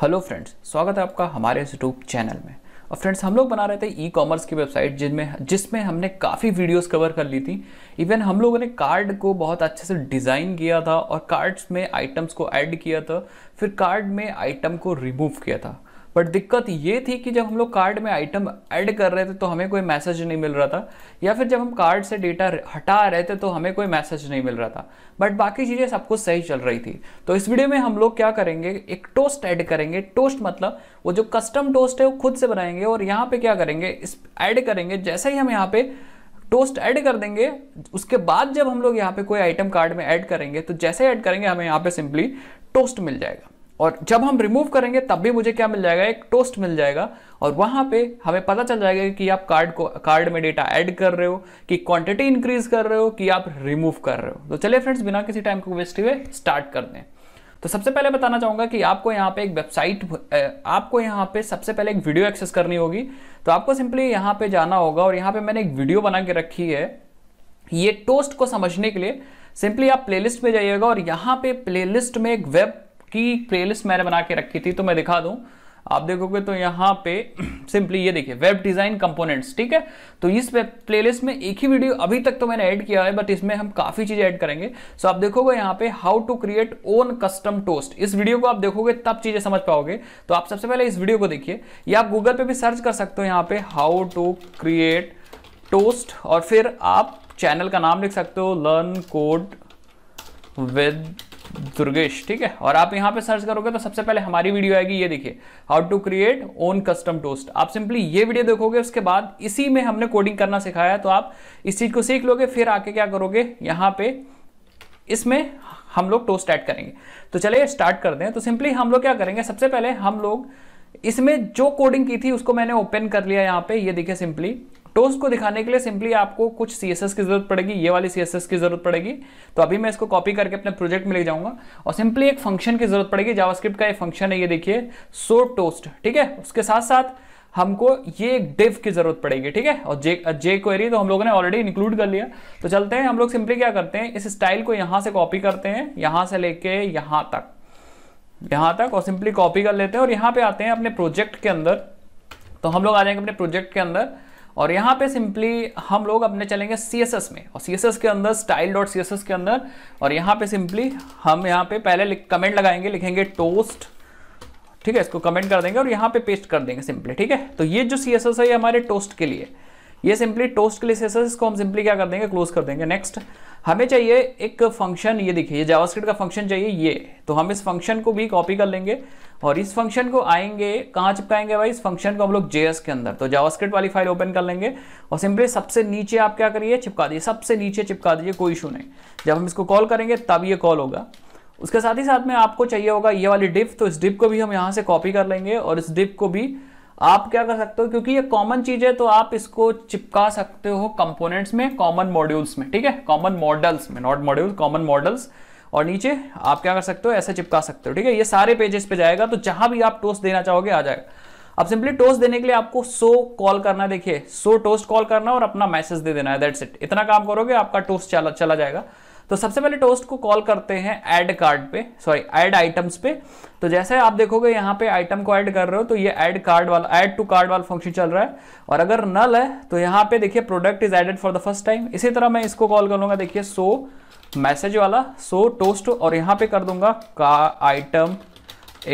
hello friends स्वागत है आपका हमारे यूट्यूब चैनल में और फ्रेंड्स हम लोग बना रहे थे ई कॉमर्स की वेबसाइट जिनमें जिसमें हमने काफ़ी वीडियोस कवर कर ली थी इवन हम लोगों ने कार्ड को बहुत अच्छे से डिज़ाइन किया था और कार्ड्स में आइटम्स को ऐड किया था फिर कार्ड में आइटम को रिमूव किया था बट दिक्कत ये थी कि जब हम लोग कार्ड में आइटम ऐड कर रहे थे तो हमें कोई मैसेज नहीं मिल रहा था या फिर जब हम कार्ड से डेटा हटा रहे थे तो हमें कोई मैसेज नहीं मिल रहा था बट बाकी चीज़ें सब कुछ सही चल रही थी तो इस वीडियो में हम लोग क्या करेंगे एक टोस्ट ऐड करेंगे टोस्ट मतलब वो जो कस्टम टोस्ट है वो खुद से बनाएंगे और यहाँ पर क्या करेंगे इस ऐड करेंगे जैसे ही हम यहाँ पर टोस्ट ऐड कर देंगे उसके बाद जब हम लोग यहाँ पर कोई आइटम कार्ड में ऐड करेंगे तो जैसे ऐड करेंगे हमें यहाँ पर सिंपली टोस्ट मिल जाएगा और जब हम रिमूव करेंगे तब भी मुझे क्या मिल जाएगा एक टोस्ट मिल जाएगा और वहां पे हमें पता चल जाएगा कि आप कार्ड को कार्ड में डेटा ऐड कर रहे हो कि क्वांटिटी इंक्रीज कर रहे हो कि आप रिमूव कर रहे हो तो चलिए फ्रेंड्स बिना किसी टाइम को वेस्ट हुए स्टार्ट कर दें तो सबसे पहले बताना चाहूंगा कि आपको यहाँ पे एक वेबसाइट आपको यहाँ पे सबसे पहले एक वीडियो एक्सेस करनी होगी तो आपको सिंपली यहाँ पे जाना होगा और यहाँ पे मैंने एक वीडियो बना के रखी है ये टोस्ट को समझने के लिए सिंपली आप प्लेलिस्ट में जाइएगा और यहाँ पे प्लेलिस्ट में एक वेब की प्लेलिस्ट मैंने बना के रखी थी तो मैं दिखा दूं आप देखोगे तो यहाँ पे सिंपली ये देखिए वेब डिज़ाइन कंपोनेंट्स ठीक है तो इस प्लेलिस्ट में एक ही वीडियो अभी तक तो मैंने ऐड किया है बट इसमें हम काफ़ी चीज़ें ऐड करेंगे सो आप देखोगे यहाँ पे how to create own custom toast इस वीडियो को आप देखोगे तब चीज़ें समझ पाओगे तो आप सबसे पहले इस वीडियो को देखिए या आप गूगल पर भी सर्च कर सकते हो यहाँ पे हाउ टू क्रिएट टोस्ट और फिर आप चैनल का नाम लिख सकते हो लर्न कोड विद दुर्गेश ठीक है और आप यहां पे सर्च करोगे तो सबसे पहले हमारी वीडियो आएगी ये देखिए how to create own custom toast आप सिंपली ये वीडियो देखोगे उसके बाद इसी में हमने कोडिंग करना सिखाया तो आप इस चीज़ को सीख लोगे फिर आके क्या करोगे यहां पे इसमें हम लोग टोस्ट ऐड करेंगे तो चलिए स्टार्ट कर दें तो सिंपली हम लोग क्या करेंगे सबसे पहले हम लोग इसमें जो कोडिंग की थी उसको मैंने ओपन कर लिया यहां पे ये देखिए सिंपली टोस्ट को दिखाने के लिए सिंपली आपको कुछ सी की जरूरत पड़ेगी ये वाली सी की जरूरत पड़ेगी तो अभी मैं इसको कॉपी करके अपने प्रोजेक्ट में ले जाऊंगा और सिंपली एक फंक्शन की जरूरत पड़ेगी जावास्क्रिप्ट का एक फंक्शन है ये देखिए सो टोस्ट ठीक है उसके साथ साथ हमको ये एक डिव की जरूरत पड़ेगी ठीक है और जे जे क्वेरी तो हम लोगों ने ऑलरेडी इंक्लूड कर लिया तो चलते हैं हम लोग सिंपली क्या करते हैं इस स्टाइल को यहां से कॉपी करते हैं यहां से लेके यहां तक यहां तक और सिंपली कॉपी कर लेते हैं और यहां पे आते हैं अपने प्रोजेक्ट के अंदर तो हम लोग आ जाएंगे अपने प्रोजेक्ट के अंदर और यहाँ पे सिंपली हम लोग अपने चलेंगे सी में और सी के अंदर स्टाइल डॉट सी के अंदर और यहाँ पे सिंपली हम यहाँ पे पहले कमेंट लगाएंगे लिखेंगे टोस्ट ठीक है इसको कमेंट कर देंगे और यहाँ पे पेस्ट कर देंगे सिंपली ठीक है तो ये जो सी है ये हमारे टोस्ट के लिए ये सिंपली टोस्ट के लिए इसको हम सिंपली क्या कर देंगे क्लोज कर देंगे नेक्स्ट हमें चाहिए एक फंक्शन ये देखिए जावास्क्रिप्ट का फंक्शन चाहिए ये तो हम इस फंक्शन को भी कॉपी कर लेंगे और इस फंक्शन को आएंगे कहाँ चिपकाएंगे भाई इस फंक्शन को हम लोग जेएस के अंदर तो जावास्क्रिप्ट वाली फाइल ओपन कर लेंगे और सिंपली सबसे नीचे आप क्या करिए चिपका दीजिए सबसे नीचे चिपका दीजिए कोई इशू नहीं जब हम इसको कॉल करेंगे तब ये कॉल होगा उसके साथ ही साथ में आपको चाहिए होगा ये वाली डिप तो इस डिप को भी हम यहाँ से कॉपी कर लेंगे और इस डिप को भी आप क्या कर सकते हो क्योंकि ये कॉमन चीज है तो आप इसको चिपका सकते हो कंपोनेंट्स में कॉमन मॉड्यूल्स में ठीक है कॉमन मॉडल्स में नॉट मॉड्यूल कॉमन मॉडल्स और नीचे आप क्या कर सकते हो ऐसे चिपका सकते हो ठीक है ये सारे पेजेस पे जाएगा तो जहां भी आप टोस्ट देना चाहोगे आ जाएगा अब सिंपली टोस्ट देने के लिए आपको सो कॉल करना देखिए सो टोस्ट कॉल करना और अपना मैसेज दे देना है दैट्स इट इतना काम करोगे आपका टोस्ट चला चला जाएगा तो सबसे पहले टोस्ट को कॉल करते हैं ऐड कार्ड पे सॉरी ऐड आइटम्स पे तो जैसे आप देखोगे यहाँ पे आइटम को ऐड कर रहे हो तो ये ऐड कार्ड वाला ऐड टू कार्ड वाला फंक्शन चल रहा है और अगर नल है तो यहाँ पे देखिए product is added for the first time इसी तरह मैं इसको कॉल कर लूंगा देखिए सो मैसेज वाला सो टोस्ट और यहाँ पे कर दूंगा का item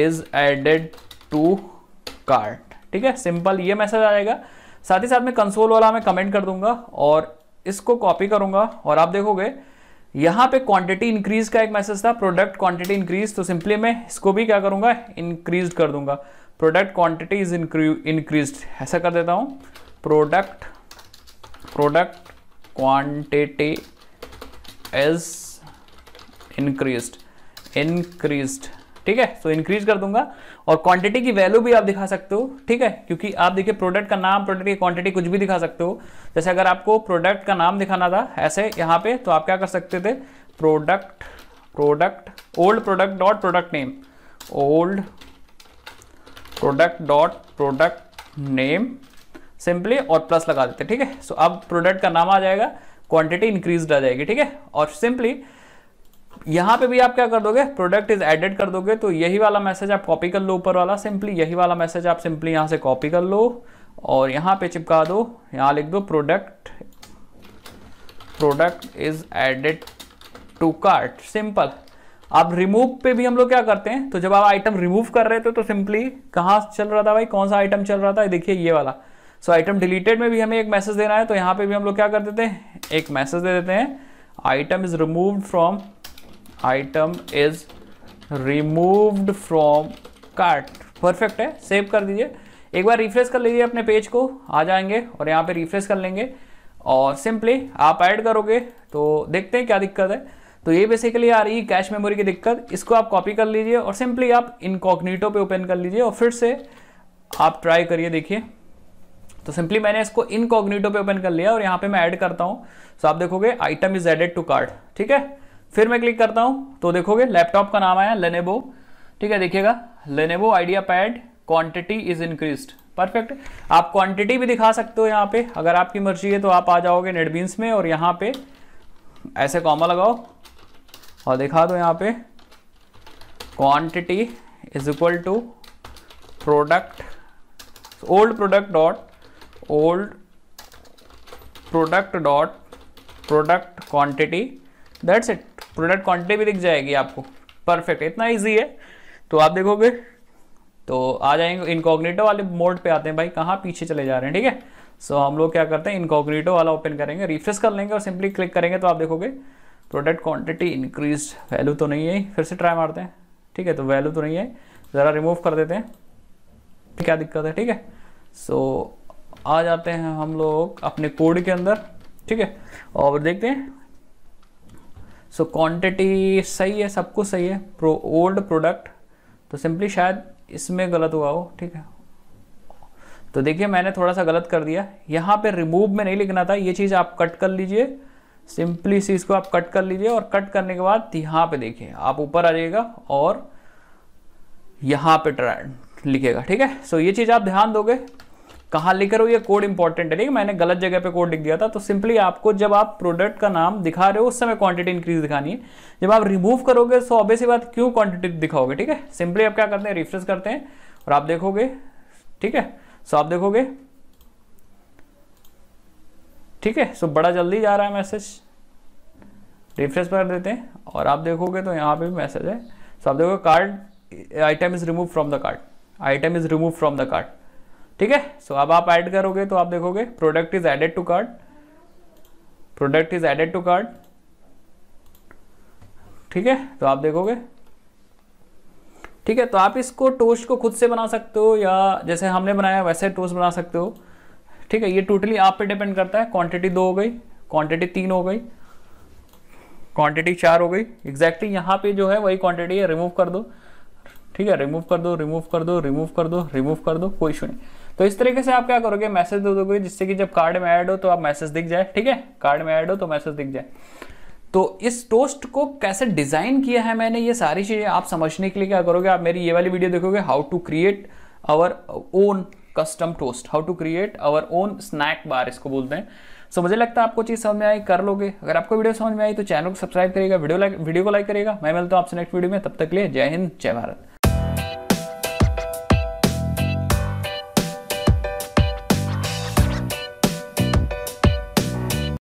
is added to card ठीक है सिंपल ये मैसेज आएगा साथ ही साथ में कंसोल वाला मैं कमेंट कर दूंगा और इसको कॉपी करूंगा और आप देखोगे यहां पे क्वांटिटी इंक्रीज का एक मैसेज था प्रोडक्ट क्वांटिटी इंक्रीज तो सिंपली मैं इसको भी क्या करूंगा इंक्रीज कर दूंगा प्रोडक्ट क्वांटिटी इज इंक्रीज ऐसा कर देता हूं product product quantity is increase increase ठीक है सो इंक्रीज कर दूंगा और क्वांटिटी की वैल्यू भी आप दिखा सकते हो ठीक है क्योंकि आप देखिए प्रोडक्ट का नाम प्रोडक्ट की क्वांटिटी कुछ भी दिखा सकते हो जैसे अगर आपको प्रोडक्ट का नाम दिखाना था ऐसे यहाँ पे तो आप क्या कर सकते थे product product old product dot product name old product dot product name simply और प्लस लगा देते ठीक है सो अब प्रोडक्ट का नाम आ जाएगा क्वांटिटी इंक्रीज आ जाएगी ठीक है और सिंपली यहां पे भी आप क्या कर दोगे प्रोडक्ट इज एडेड कर दोगे तो यही वाला मैसेज आप कॉपी कर लो ऊपर वाला सिंपली यही वाला मैसेज आप सिंपली यहां से कॉपी कर लो और यहां पे चिपका दो यहां लिख दो product product is added to cart simple अब रिमूव पे भी हम लोग क्या करते हैं तो जब आप आइटम रिमूव कर रहे थे तो सिंपली कहां चल रहा था भाई कौन सा आइटम चल रहा था देखिए ये वाला सो आइटम डिलीटेड में भी हमें एक मैसेज देना है तो यहां पे भी हम लोग क्या कर देते हैं एक मैसेज दे देते हैं item is remove from item is removed from cart perfect है सेव कर दीजिए एक बार रिफ्रेश कर लीजिए अपने पेज को आ जाएंगे और यहाँ पे रिफ्रेश कर लेंगे और सिंपली आप ऐड करोगे तो देखते हैं क्या दिक्कत है तो ये बेसिकली आ रही है कैश मेमोरी की दिक्कत इसको आप कॉपी कर लीजिए और सिंपली आप इनकॉग्निटो पे ओपन कर लीजिए और फिर से आप ट्राई करिए देखिए तो सिंपली मैंने इसको इनकॉग्निटो पे ओपन कर लिया और यहाँ पे मैं ऐड करता हूँ सो तो आप देखोगे item is added to card ठीक है फिर मैं क्लिक करता हूं तो देखोगे लैपटॉप का नाम आया लेनेबो ठीक है देखिएगा Lenovo IdeaPad quantity is increased perfect आप क्वांटिटी भी दिखा सकते हो यहाँ पे अगर आपकी मर्जी है तो आप आ जाओगे नेटबीन्स में और यहाँ पे ऐसे कॉमा लगाओ और दिखा दो यहाँ पे quantity is equal to product old product dot old product dot product quantity that's it product quantity भी दिख जाएगी आपको परफेक्ट इतना ईजी है तो आप देखोगे तो आ जाएंगे इनकॉग्नेटो वाले मोड पे आते हैं भाई कहाँ पीछे चले जा रहे हैं ठीक है सो हम लोग क्या करते हैं इनकॉग्नेटो वाला ओपन करेंगे रिफ्रेश कर लेंगे और सिंपली क्लिक करेंगे तो आप देखोगे प्रोडक्ट क्वांटिटी इंक्रीज वैल्यू तो नहीं है फिर से ट्राई मारते हैं ठीक है तो वैल्यू तो नहीं है ज़रा रिमूव कर देते हैं क्या दिक्कत है ठीक है सो आ जाते हैं हम लोग अपने कोड के अंदर ठीक है और देखते हैं सो क्वांटिटी सही है सब कुछ सही है प्रो ओल्ड प्रोडक्ट तो सिंपली शायद इसमें गलत हुआ हो ठीक है तो देखिए मैंने थोड़ा सा गलत कर दिया यहाँ पे रिमूव में नहीं लिखना था ये चीज़ आप कट कर लीजिए सिंपली इस चीज़ को आप कट कर लीजिए और कट करने के बाद यहाँ पे देखिए आप ऊपर आ जाइएगा और यहाँ पे लिखेगा ठीक है सो ये चीज़ आप ध्यान दोगे कहाँ लिख रहे हो ये कोड इंपॉर्टेंट है ठीक है मैंने गलत जगह पे कोड लिख दिया था तो सिंपली आपको जब आप प्रोडक्ट का नाम दिखा रहे हो उस समय क्वांटिटी इंक्रीज दिखानी है जब आप रिमूव करोगे सो तो ऑब्वियसली बात क्यों क्वांटिटी दिखाओगे ठीक है सिंपली आप क्या करते हैं रिफ्रेश करते हैं और आप देखोगे ठीक है सो आप देखोगे ठीक है सो बड़ा जल्दी जा रहा है मैसेज रिफ्रेश कर देते हैं और आप देखोगे तो यहाँ पे भी मैसेज है सो आप देखोगे cart item is remove from the cart item is remove from the cart ठीक है सो अब आप ऐड करोगे तो आप देखोगे product is added to cart product is added to card ठीक है तो आप देखोगे ठीक है तो आप इसको टोस्ट को खुद से बना सकते हो या जैसे हमने बनाया वैसे टोस्ट बना सकते हो ठीक है ये टोटली आप पे डिपेंड करता है क्वांटिटी दो हो गई क्वांटिटी तीन हो गई क्वांटिटी चार हो गई एग्जैक्टली exactly यहाँ पे जो है वही क्वांटिटी है रिमूव कर दो ठीक है रिमूव कर दो रिमूव कर दो रिमूव कर दो रिमूव कर दो कोई इशू नहीं तो इस तरीके से आप क्या करोगे मैसेज दे दोगे जिससे कि जब कार्ड में ऐड हो तो आप मैसेज दिख जाए ठीक है कार्ड में ऐड हो तो मैसेज दिख जाए तो इस टोस्ट को कैसे डिज़ाइन किया है मैंने ये सारी चीज़ें आप समझने के लिए क्या करोगे आप मेरी ये वाली वीडियो देखोगे how to create our own custom toast how to create our own snack bar इसको बोलते हैं सो so, मुझे लगता है आपको चीज़ समझ में आई कर लोगे अगर आपको वीडियो समझ में आई तो चैनल को सब्सक्राइब करेगा वीडियो लाइक वीडियो को लाइक करेगा मैं मिलता हूँ आपसे नेक्स्ट वीडियो में तब तक लिए जय हिंद जय भारत